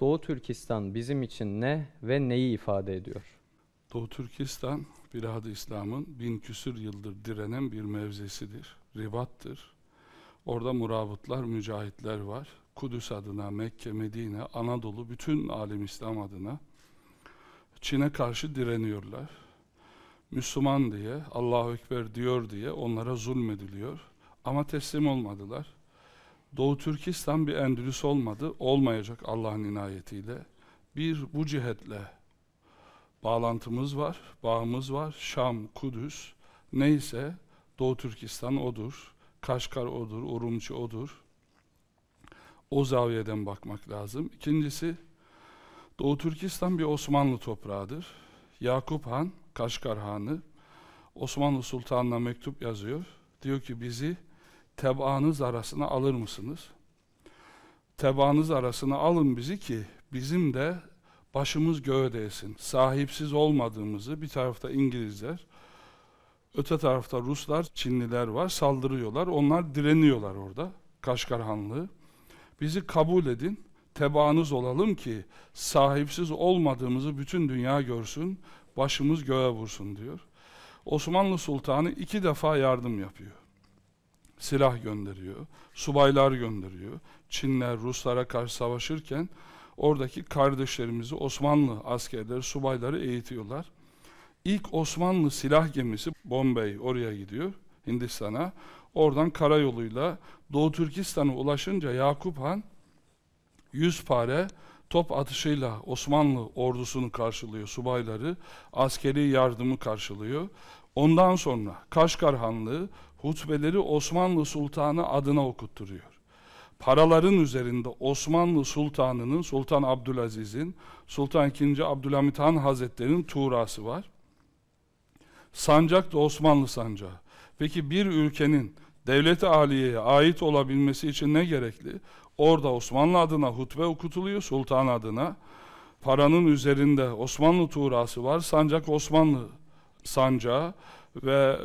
Doğu Türkistan bizim için ne ve neyi ifade ediyor? Doğu Türkistan, Bilad-ı İslam'ın bin küsür yıldır direnen bir mevzesidir, ribattır. Orada muravıtlar, mücahitler var. Kudüs adına, Mekke, Medine, Anadolu, bütün alim İslam adına Çin'e karşı direniyorlar. Müslüman diye, Allahu Ekber diyor diye onlara zulmediliyor. Ama teslim olmadılar. Doğu Türkistan bir Endülüs olmadı, olmayacak Allah'ın inayetiyle. Bir bu cihetle bağlantımız var, bağımız var. Şam, Kudüs neyse Doğu Türkistan odur, Kaşkar odur, Urumçi odur. O zaviyeden bakmak lazım. İkincisi, Doğu Türkistan bir Osmanlı toprağıdır. Yakup Han, Kaşkar Hanı, Osmanlı Sultanına mektup yazıyor. Diyor ki bizi tebaanız arasına alır mısınız? Tebaanız arasına alın bizi ki bizim de başımız göğe değsin. Sahipsiz olmadığımızı bir tarafta İngilizler, öte tarafta Ruslar, Çinliler var, saldırıyorlar. Onlar direniyorlar orada, Kaşgar Hanlığı. Bizi kabul edin, tebaanız olalım ki sahipsiz olmadığımızı bütün dünya görsün, başımız göğe vursun diyor. Osmanlı Sultanı iki defa yardım yapıyor silah gönderiyor, subaylar gönderiyor. Çinler Ruslara karşı savaşırken oradaki kardeşlerimizi Osmanlı askerleri, subayları eğitiyorlar. İlk Osmanlı silah gemisi Bombay oraya gidiyor Hindistan'a. Oradan karayoluyla Doğu Türkistan'a ulaşınca Yakup Han 100 pare top atışıyla Osmanlı ordusunu karşılıyor, subayları, askeri yardımı karşılıyor. Ondan sonra Kaşgar Hanlığı hutbeleri Osmanlı Sultanı adına okutturuyor. Paraların üzerinde Osmanlı Sultanı'nın, Sultan Abdülaziz'in, Sultan II. Abdülhamit Han Hazretleri'nin tuğrası var. Sancak da Osmanlı sancağı. Peki bir ülkenin devlet-i aliyeye ait olabilmesi için ne gerekli? Orada Osmanlı adına hutbe okutuluyor, sultan adına. Paranın üzerinde Osmanlı tuğrası var, sancak Osmanlı sancağı ve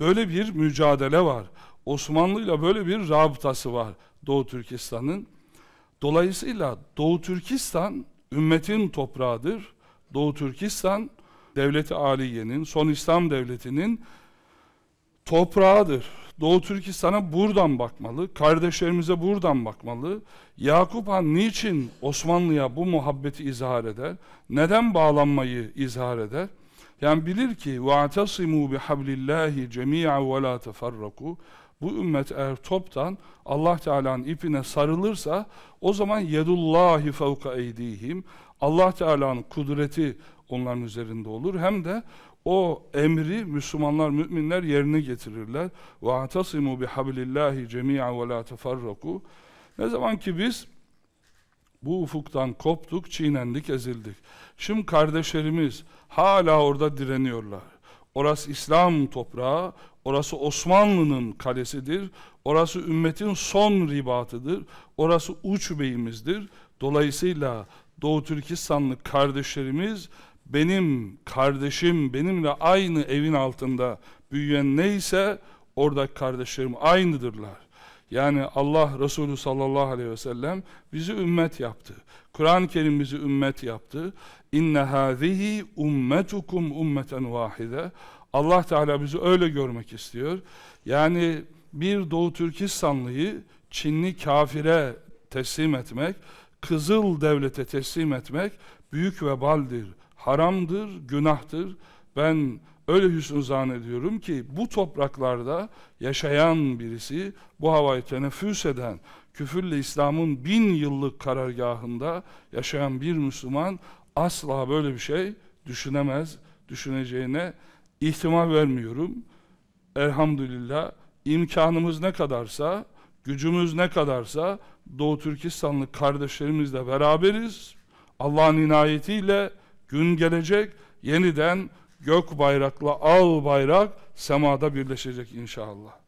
Böyle bir mücadele var. Osmanlı ile böyle bir rabıtası var Doğu Türkistan'ın. Dolayısıyla Doğu Türkistan ümmetin toprağıdır. Doğu Türkistan Devleti Aliye'nin, Son İslam Devleti'nin toprağıdır. Doğu Türkistan'a buradan bakmalı, kardeşlerimize buradan bakmalı. Yakup Han niçin Osmanlı'ya bu muhabbeti izhar eder? Neden bağlanmayı izhar eder? Yani bilir ki وَاَعْتَصِمُوا بِحَبْلِ اللّٰهِ جَمِيعًا وَلَا تَفَرَّقُوا bu ümmet eğer toptan Allah Teala'nın ipine sarılırsa o zaman yedullahi fevka eydihim Allah Teala'nın kudreti onların üzerinde olur hem de o emri Müslümanlar müminler yerine getirirler. Ve atasimu bihablillahi cemi'a ve la tefarraku. Ne zaman ki biz bu ufuktan koptuk, çiğnendik, ezildik. Şimdi kardeşlerimiz hala orada direniyorlar. Orası İslam toprağı, orası Osmanlı'nın kalesidir, orası ümmetin son ribatıdır, orası uç beyimizdir. Dolayısıyla Doğu Türkistanlı kardeşlerimiz benim kardeşim, benimle aynı evin altında büyüyen neyse oradaki kardeşlerim aynıdırlar. Yani Allah Resulü sallallahu aleyhi ve sellem bizi ümmet yaptı. Kur'an-ı Kerim bizi ümmet yaptı. İnne hâzihi ummetukum ummeten vahide. Allah Teala bizi öyle görmek istiyor. Yani bir Doğu Türkistanlıyı Çinli kafire teslim etmek, kızıl devlete teslim etmek büyük vebaldir, haramdır, günahtır. Ben öyle hüsnü zannediyorum ki bu topraklarda yaşayan birisi bu havayı teneffüs eden küfürle İslam'ın bin yıllık karargahında yaşayan bir Müslüman asla böyle bir şey düşünemez, düşüneceğine ihtimal vermiyorum. Elhamdülillah imkanımız ne kadarsa, gücümüz ne kadarsa Doğu Türkistanlı kardeşlerimizle beraberiz. Allah'ın inayetiyle gün gelecek yeniden Gök bayrakla al bayrak semada birleşecek inşallah.